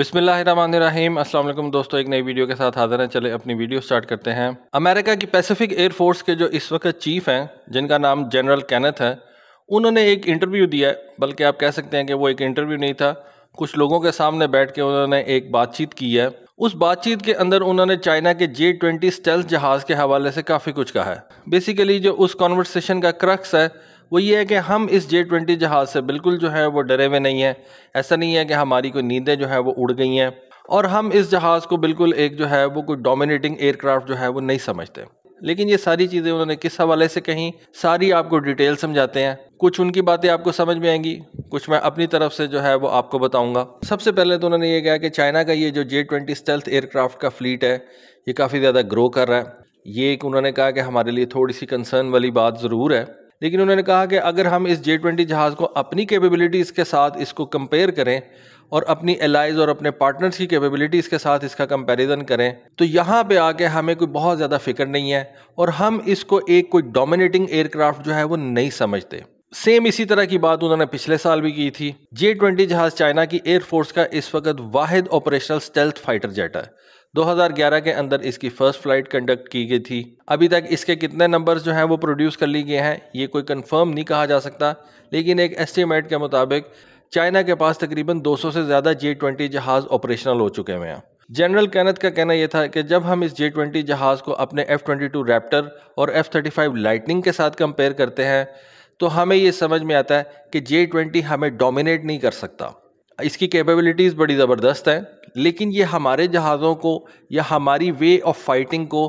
अस्सलाम वालेकुम दोस्तों एक नई वीडियो के साथ हाजिर हैं चले अपनी वीडियो स्टार्ट करते हैं अमेरिका की पैसिफिक एयरफोर्स के जो इस वक्त चीफ हैं जिनका नाम जनरल कैनथ है उन्होंने एक इंटरव्यू दिया है बल्कि आप कह सकते हैं कि वो एक इंटरव्यू नहीं था कुछ लोगों के सामने बैठ के उन्होंने एक बातचीत की है उस बातचीत के अंदर उन्होंने चाइना के जे ट्वेंटी स्टेल्स जहाज़ के हवाले से काफ़ी कुछ कहा है बेसिकली जो उस कॉन्वर्सेशन का क्रक्स है वो ये है कि हम इस जे ट्वेंटी जहाज़ से बिल्कुल जो है वो डरे हुए नहीं हैं ऐसा नहीं है कि हमारी कोई नींदें जो है वो उड़ गई हैं और हम इस जहाज़ को बिल्कुल एक जो है वो कोई डोमिनेटिंग एयरक्राफ्ट जो है वो नहीं समझते लेकिन ये सारी चीज़ें उन्होंने किस हवाले से कहीं सारी आपको डिटेल समझाते हैं कुछ उनकी बातें आपको समझ में आएंगी कुछ मैं अपनी तरफ से जो है वो आपको बताऊंगा सबसे पहले तो उन्होंने ये कहा कि चाइना का ये जो जे ट्वेंटी स्टेल्थ एयरक्राफ्ट का फ्लीट है ये काफ़ी ज़्यादा ग्रो कर रहा है ये एक उन्होंने कहा कि हमारे लिए थोड़ी सी कंसर्न वाली बात ज़रूर है लेकिन उन्होंने कहा कि अगर हम इस जे ट्वेंटी जहाज़ को अपनी कैपेबिलिटीज़ के साथ इसको कंपेयर करें और अपनी एलाइज और अपने पार्टनर्स की कैपेबिलिटीज़ के साथ इसका कंपैरिजन करें तो यहाँ पे आके हमें कोई बहुत ज़्यादा फिक्र नहीं है और हम इसको एक कोई डोमिनेटिंग एयरक्राफ्ट जो है वो नहीं समझते सेम इसी तरह की बात उन्होंने पिछले साल भी की थी जे ट्वेंटी जहाज़ चाइना की एयरफोर्स का इस वक्त वाहिद ऑपरेशनल स्टेल्थ फाइटर जेट है 2011 के अंदर इसकी फर्स्ट फ्लाइट कंडक्ट की गई थी अभी तक इसके कितने नंबर्स जो हैं वो प्रोड्यूस कर लिए गए हैं ये कोई कंफर्म नहीं कहा जा सकता लेकिन एक एस्टीमेट के मुताबिक चाइना के पास तकरीबन 200 से ज़्यादा जे ट्वेंटी जहाज़ ऑपरेशनल हो चुके हैं जनरल कैनत का कहना यह था कि जब हम इस जे ट्वेंटी जहाज़ को अपने एफ़ ट्वेंटी टू रैप्टर और एफ़ थर्टी फाइव लाइटनिंग के साथ कंपेयर करते हैं तो हमें ये समझ में आता है कि जे ट्वेंटी हमें डोमिनेट नहीं कर सकता इसकी कैपेबिलिटीज़ बड़ी ज़बरदस्त है लेकिन ये हमारे जहाज़ों को या हमारी वे ऑफ फाइटिंग को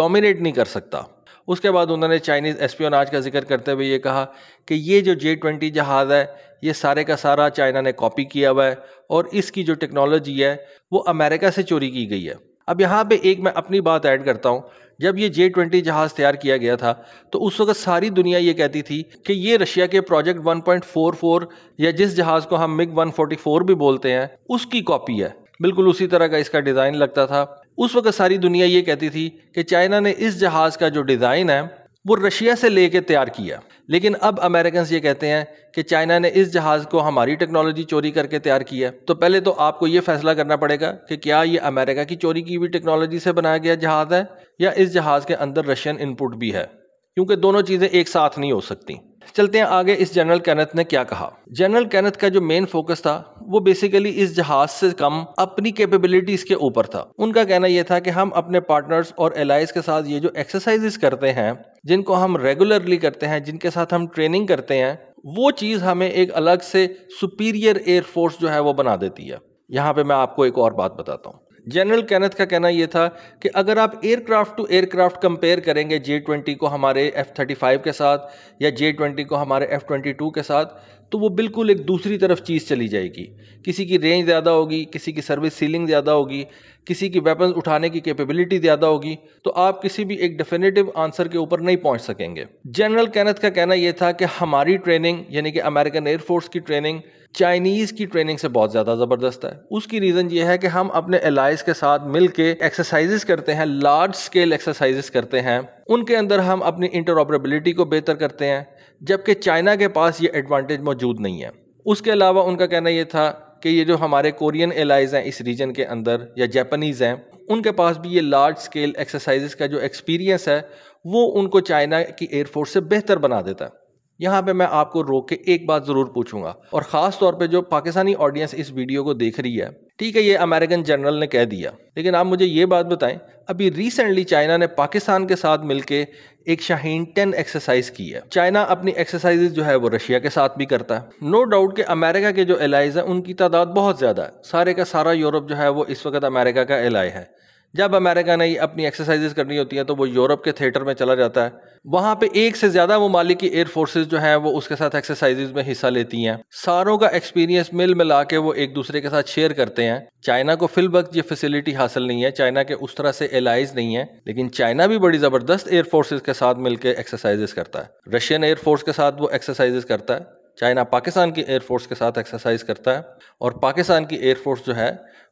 डोमिनेट नहीं कर सकता उसके बाद उन्होंने चाइनीज़ एस का जिक्र करते हुए ये कहा कि ये जो जे ट्वेंटी जहाज़ है ये सारे का सारा चाइना ने कॉपी किया हुआ है और इसकी जो टेक्नोलॉजी है वो अमेरिका से चोरी की गई है अब यहाँ पे एक मैं अपनी बात ऐड करता हूँ जब ये जे ट्वेंटी जहाज़ तैयार किया गया था तो उस वक्त सारी दुनिया ये कहती थी कि ये रशिया के प्रोजेक्ट 1.44 या जिस जहाज़ को हम मिग 144 भी बोलते हैं उसकी कॉपी है बिल्कुल उसी तरह का इसका डिज़ाइन लगता था उस वक्त सारी दुनिया ये कहती थी कि चाइना ने इस जहाज़ का जो डिज़ाइन है वो रशिया से ले कर तैयार किया लेकिन अब अमेरिकन ये कहते हैं कि चाइना ने इस जहाज़ को हमारी टेक्नोलॉजी चोरी करके तैयार की है तो पहले तो आपको ये फैसला करना पड़ेगा कि क्या ये अमेरिका की चोरी की हुई टेक्नोलॉजी से बनाया गया जहाज़ है या इस जहाज़ के अंदर रशियन इनपुट भी है क्योंकि दोनों चीज़ें एक साथ नहीं हो सकती चलते हैं आगे इस जनरल कैनत ने क्या कहा जनरल कैनत का जो मेन फोकस था वो बेसिकली इस जहाज से कम अपनी कैपेबिलिटीज के ऊपर था उनका कहना यह था कि हम अपने पार्टनर्स और एलाइज के साथ ये जो एक्सरसाइजेस करते हैं जिनको हम रेगुलरली करते हैं जिनके साथ हम ट्रेनिंग करते हैं वो चीज़ हमें एक अलग से सुपीरियर एयरफोर्स जो है वो बना देती है यहाँ पे मैं आपको एक और बात बताता हूँ जनरल कैनथ का कहना यह था कि अगर आप एयरक्राफ्ट टू एयरक्राफ्ट कंपेयर करेंगे जे ट्वेंटी को हमारे एफ़ थर्टी फाइव के साथ या जे ट्वेंटी को हमारे एफ़ ट्वेंटी टू के साथ तो वो बिल्कुल एक दूसरी तरफ चीज़ चली जाएगी किसी की रेंज ज़्यादा होगी किसी की सर्विस सीलिंग ज़्यादा होगी किसी की वेपन उठाने की कैपेबिलिटी ज़्यादा होगी तो आप किसी भी एक डेफिनेटिव आंसर के ऊपर नहीं पहुंच सकेंगे जनरल कैनथ का कहना यह था कि हमारी ट्रेनिंग यानी कि अमेरिकन एयरफोर्स की ट्रेनिंग चाइनीज़ की ट्रेनिंग से बहुत ज़्यादा ज़बरदस्त है उसकी रीज़न ये है कि हम अपने एलाइज के साथ मिलकर एक्सरसाइजेस करते हैं लार्ज स्केल एक्सरसाइजेस करते हैं उनके अंदर हम अपनी इंटरऑपरेबिलिटी को बेहतर करते हैं जबकि चाइना के पास ये एडवांटेज मौजूद नहीं है उसके अलावा उनका कहना यह था कि ये जो हमारे कोरियन एलाइज हैं इस रीजन के अंदर या जापानीज़ हैं उनके पास भी ये लार्ज स्केल एक्सरसाइजेस का जो एक्सपीरियंस है वो उनको चाइना की एयरफोर्स से बेहतर बना देता है यहाँ पे मैं आपको रोक के एक बात ज़रूर पूछूंगा और ख़ास तौर पे जो पाकिस्तानी ऑडियंस इस वीडियो को देख रही है ठीक है ये अमेरिकन जनरल ने कह दिया लेकिन आप मुझे ये बात बताएं अभी रिसेंटली चाइना ने पाकिस्तान के साथ मिलके एक शाहीन टेन एक्सरसाइज की है चाइना अपनी एक्सरसाइजेज जो है वो रशिया के साथ भी करता है नो डाउट कि अमेरिका के जो एलाइज हैं उनकी तादाद बहुत ज़्यादा है सारे का सारा यूरोप जो है वो इस वक्त अमेरिका का एलाय है जब अमेरिका ने अपनी एक्सरसाइजेस करनी होती हैं तो वो यूरोप के थिएटर में चला जाता है वहाँ पे एक से ज़्यादा ममालिक की एयरफोर्सेज जो हैं वो उसके साथ एक्सरसाइजेज में हिस्सा लेती हैं सारों का एक्सपीरियंस मिल मिला के वो एक दूसरे के साथ शेयर करते हैं चाइना को फिल वक्त ये फैसिलिटी हासिल नहीं है चाइना के उस तरह से एलाइज नहीं है लेकिन चाइना भी बड़ी ज़बरदस्त एयरफोर्स के साथ मिलकर एक्सरसाइजेस करता है रशियन एयरफोर्स के साथ वो एक्सरसाइजेस करता है चाइना पाकिस्तान की एयरफोर्स के साथ एक्सरसाइज करता है और पाकिस्तान की एयरफोर्स जो है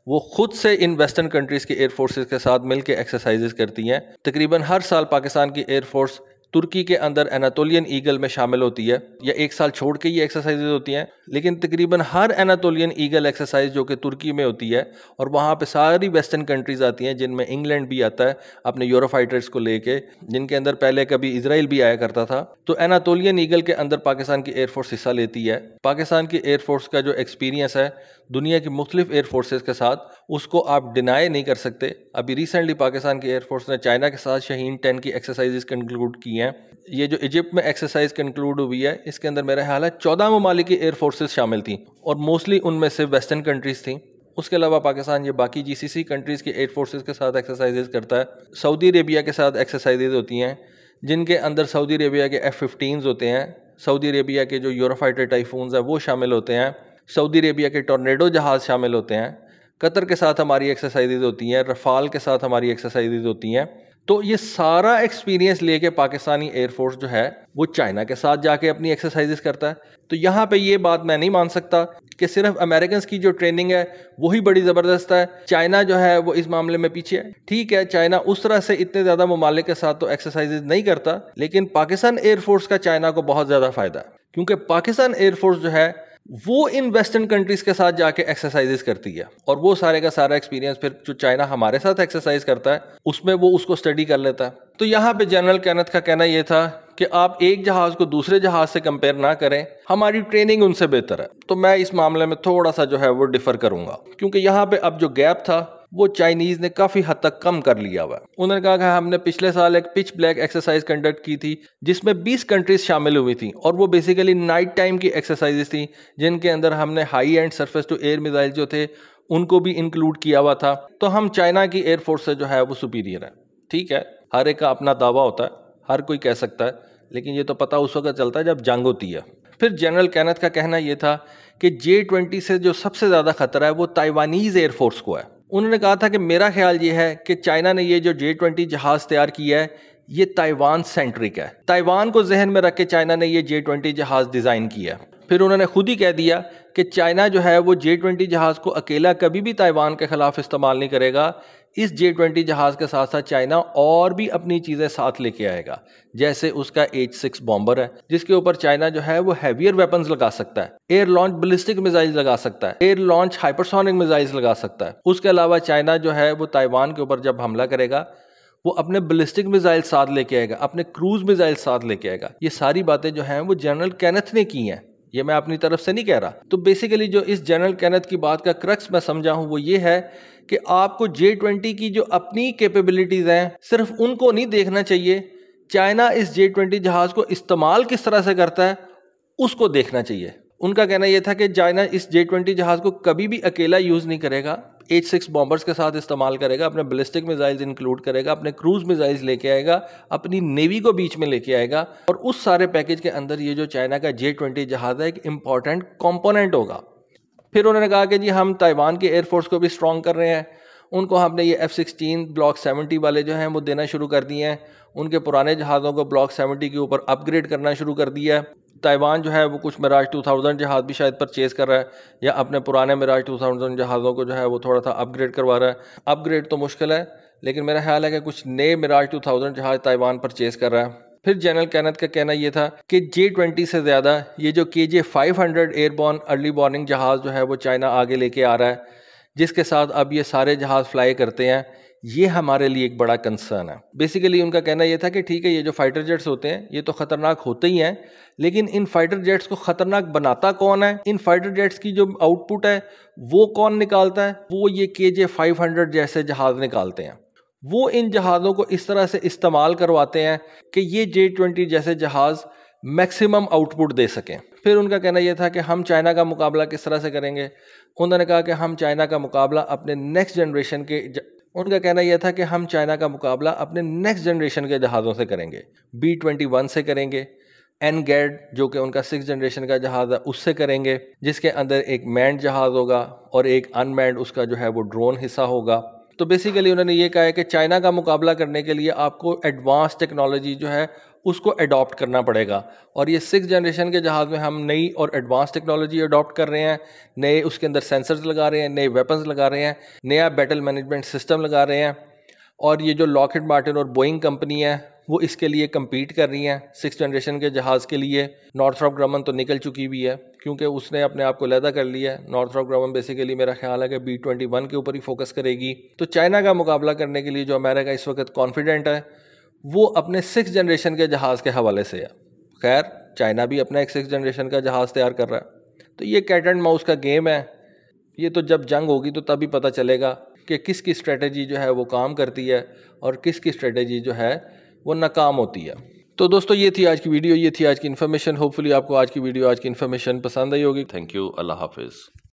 वो खुद से इन वेस्टर्न कंट्रीज़ की एयरफोर्सेज के साथ मिलकर एक्सरसाइजेज करती हैं तकरीबन हर साल पाकिस्तान की एयरफोर्स तुर्की के अंदर एनाटोलियन ईगल में शामिल होती है या एक साल छोड़ के ये एक्सरसाइजेज होती हैं लेकिन तकरीबन हर एनातोलियन ईगल एक्सरसाइज जो कि तुर्की में होती है और वहाँ पे सारी वेस्टर्न कंट्रीज़ आती हैं जिनमें इंग्लैंड भी आता है अपने यूरोफाइटर्स को लेके जिनके अंदर पहले कभी इसराइल भी आया करता था तो एनाटोलियन ईगल के अंदर पाकिस्तान की एयरफोर्स हिस्सा लेती है पाकिस्तान की एयरफोर्स का जो एक्सपीरियंस है दुनिया की मुख्तलिफ एयरफोर्सेज के साथ उसको आप डिनाई नहीं कर सकते अभी रिसेंटली पाकिस्तान की एयरफोर्स ने चाइना के साथ शहीन टेन की एक्सरसाइज कंक्लूड की की हैं ये जो इजिप्ट में एक्सरसाइज कंक्लूड हुई है इसके अंदर मेरा ख्याल है चौदह ममालिक की एयरफोर्सेज शामिल थी और मोस्टली उनमें से वेस्टर्न कंट्रीज़ थी उसके अलावा पाकिस्तान ये बाकी जीसीसी कंट्रीज़ के एयर फोर्सेस के साथ एक्सरसाइजेज करता है सऊदी अरेबिया के साथ एक्सरसाइजेज होती हैं जिनके अंदर सऊदी अरेबिया के एफ़ फिफ्टीन होते हैं सऊदी अरेबिया के जो यूरोफाइटर टाइफून है वो शामिल होते हैं सऊदी अरेबिया के टोर्नेडो जहाज़ शामिल होते हैं कतर के साथ हमारी एक्सरसाइजेज होती हैं रफ़ाल के साथ हमारी एक्सरसाइजेज होती हैं तो ये सारा एक्सपीरियंस लेके पाकिस्तानी एयरफोर्स जो है वो चाइना के साथ जाके अपनी एक्सरसाइजेस करता है तो यहाँ पे ये बात मैं नहीं मान सकता कि सिर्फ अमेरिकन की जो ट्रेनिंग है वही बड़ी ज़बरदस्त है चाइना जो है वो इस मामले में पीछे है ठीक है चाइना उस तरह से इतने ज़्यादा ममालिक के साथ तो एक्सरसाइजेज नहीं करता लेकिन पाकिस्तान एयरफोर्स का चाइना को बहुत ज़्यादा फ़ायदा है क्योंकि पाकिस्तान एयरफोर्स जो है वो इन वेस्टर्न कंट्रीज के साथ जाके एक्सरसाइजेस करती है और वो सारे का सारा एक्सपीरियंस फिर जो चाइना हमारे साथ एक्सरसाइज करता है उसमें वो उसको स्टडी कर लेता है तो यहाँ पे जनरल कैनथ का कहना यह था कि आप एक जहाज को दूसरे जहाज से कंपेयर ना करें हमारी ट्रेनिंग उनसे बेहतर है तो मैं इस मामले में थोड़ा सा जो है वो डिफर करूंगा क्योंकि यहाँ पे अब जो गैप था वो चाइनीज ने काफी हद तक कम कर लिया हुआ उन्होंने कहा कि हमने पिछले साल एक पिच ब्लैक एक्सरसाइज कंडक्ट की थी जिसमें 20 कंट्रीज शामिल हुई थी और वो बेसिकली नाइट टाइम की एक्सरसाइजेस थी जिनके अंदर हमने high end surface to air missile जो थे उनको भी इंक्लूड किया हुआ था तो हम चाइना की एयरफोर्स से जो है वो सुपीरियर है ठीक है हर एक का अपना दावा होता है हर कोई कह सकता है लेकिन ये तो पता उस वक्त चलता है जब जंग होती है फिर जनरल कैनत का कहना यह था कि जे ट्वेंटी से जो सबसे ज़्यादा खतरा है वो ताइवानीज़ एयरफोर्स को है उन्होंने कहा था कि मेरा ख्याल ये है कि चाइना ने ये जो जे ट्वेंटी जहाज़ तैयार किया है ये ताइवान सेंट्रिक है ताइवान को जहन में रख के चाइना ने ये जे ट्वेंटी जहाज़ डिज़ाइन किया है फिर उन्होंने खुद ही कह दिया कि चाइना जो है वो जे ट्वेंटी जहाज़ को अकेला कभी भी ताइवान के ख़िलाफ़ इस्तेमाल नहीं करेगा इस जे ट्वेंटी जहाज़ के साथ साथ चाइना और भी अपनी चीज़ें साथ लेके आएगा जैसे उसका एच सिक्स बॉम्बर है जिसके ऊपर चाइना जो है वो हैवियर वेपन्स लगा सकता है एयर लॉन्च बलिस्टिक मिजाइल लगा सकता है एयर लॉन्च हाइपरसोनिक मिजाइल लगा सकता है उसके अलावा चाइना जो है वो ताइवान के ऊपर जब हमला करेगा वो अपने बलिस्टिक मिजाइल साथ लेके आएगा अपने क्रूज मिजाइल साथ लेके आएगा ये सारी बातें जो हैं वो जनरल कैनथ ने की हैं ये मैं अपनी तरफ से नहीं कह रहा तो बेसिकली जो इस जनरल कैनत की बात का क्रक्स मैं समझा हूँ वो ये है कि आपको जे ट्वेंटी की जो अपनी कैपेबिलिटीज़ हैं सिर्फ उनको नहीं देखना चाहिए चाइना इस जे ट्वेंटी जहाज़ को इस्तेमाल किस तरह से करता है उसको देखना चाहिए उनका कहना यह था कि चाइना इस जे ट्वेंटी जहाज़ को कभी भी अकेला यूज़ नहीं करेगा एच सिक्स बॉम्बर्स के साथ इस्तेमाल करेगा अपने बलिस्टिक मिजाइल्स इंक्लूड करेगा अपने क्रूज मिजाइल्स लेके आएगा अपनी नेवी को बीच में लेके आएगा और उस सारे पैकेज के अंदर ये जो चाइना का जे ट्वेंटी जहाज़ है एक इंपॉर्टेंट कॉम्पोनेंट होगा फिर उन्होंने कहा कि जी हम ताइवान के एयरफोर्स को भी स्ट्रॉन्ग कर रहे हैं उनको हमने ये एफ़ सिक्सटीन ब्लॉक सेवेंटी वाले जो हैं वो देना शुरू कर दिए हैं उनके पुराने जहाज़ों को ब्लॉक सेवेंटी के ऊपर अपग्रेड करना शुरू कर दिया है ताइवान जो है वो कुछ मराज 2000 जहाज़ भी शायद परचेज़ कर रहा है या अपने पुराने मराज 2000 जहाज़ों को जो है वो थोड़ा सा अपग्रेड करवा रहा है अपग्रेड तो मुश्किल है लेकिन मेरा ख्याल है कि कुछ नए मराज 2000 जहाज़ ताइवान परचेज़ कर रहा है फिर जनरल कैनत का कहना यह था कि जे ट्वेंटी से ज़्यादा ये जो K J five hundred airborne early warning जहाज़ जो है वो चाइना आगे लेके आ रहा है जिसके साथ अब ये सारे जहाज़ फ्लाई करते हैं ये हमारे लिए एक बड़ा कंसर्न है बेसिकली उनका कहना यह था कि ठीक है ये जो फाइटर जेट्स होते हैं ये तो खतरनाक होते ही हैं लेकिन इन फाइटर जेट्स को खतरनाक बनाता कौन है इन फाइटर जेट्स की जो आउटपुट है वो कौन निकालता है वो ये के जे फाइव हंड्रेड जैसे जहाज निकालते हैं वो इन जहाज़ों को इस तरह से इस्तेमाल करवाते हैं कि ये जे ट्वेंटी जैसे जहाज़ मैक्सिमम आउटपुट दे सकें फिर उनका कहना यह था कि हम चाइना का मुकाबला किस तरह से करेंगे उन्होंने कहा कि हम चाइना का मुकाबला अपने नेक्स्ट जनरेशन के उनका कहना यह था कि हम चाइना का मुकाबला अपने नेक्स्ट जनरेशन के जहाज़ों से करेंगे बी ट्वेंटी वन से करेंगे एन गैड जो कि उनका सिक्स जनरेशन का जहाज़ है उससे करेंगे जिसके अंदर एक मैंड जहाज़ होगा और एक अनमैंड उसका जो है वो ड्रोन हिस्सा होगा तो बेसिकली उन्होंने ये कहा है कि चाइना का मुकाबला करने के लिए आपको एडवांस टेक्नोलॉजी जो है उसको अडॉप्ट करना पड़ेगा और ये सिक्स जनरेशन के जहाज़ में हम नई और एडवांस टेक्नोलॉजी अडॉप्ट कर रहे हैं नए उसके अंदर सेंसर्स लगा रहे हैं नए वेपन्स लगा रहे हैं नया बैटल मैनेजमेंट सिस्टम लगा रहे हैं और ये जो लॉकेट मार्टिन और बोइंग कंपनी है वो इसके लिए कम्पीट कर रही हैं सिक्स जनरेशन के जहाज़ के लिए नॉर्थ नॉर्थरॉप ग्रमन तो निकल चुकी भी है क्योंकि उसने अपने आप को लैदा कर लिया है नॉर्थ नॉर्थरॉप ग्रमन बेसिकली मेरा ख्याल है कि बी ट्वेंटी वन के ऊपर ही फोकस करेगी तो चाइना का मुकाबला करने के लिए जो अमेरिका इस वक्त कॉन्फिडेंट है वो अपने सिक्स जनरेशन के जहाज़ के हवाले से है खैर चाइना भी अपना एक सिक्स जनरेशन का जहाज़ तैयार कर रहा है तो ये कैट एंड माउस का गेम है ये तो जब जंग होगी तो तभी पता चलेगा कि किसकी स्ट्रेटजी जो है वो काम करती है और किसकी स्ट्रेटजी जो है वो नाकाम होती है तो दोस्तों ये थी आज की वीडियो ये थी आज की इन्फॉर्मेशन होपफुली आपको आज की वीडियो आज की इन्फॉर्मेशन पसंद आई होगी थैंक यू अल्लाह हाफिज़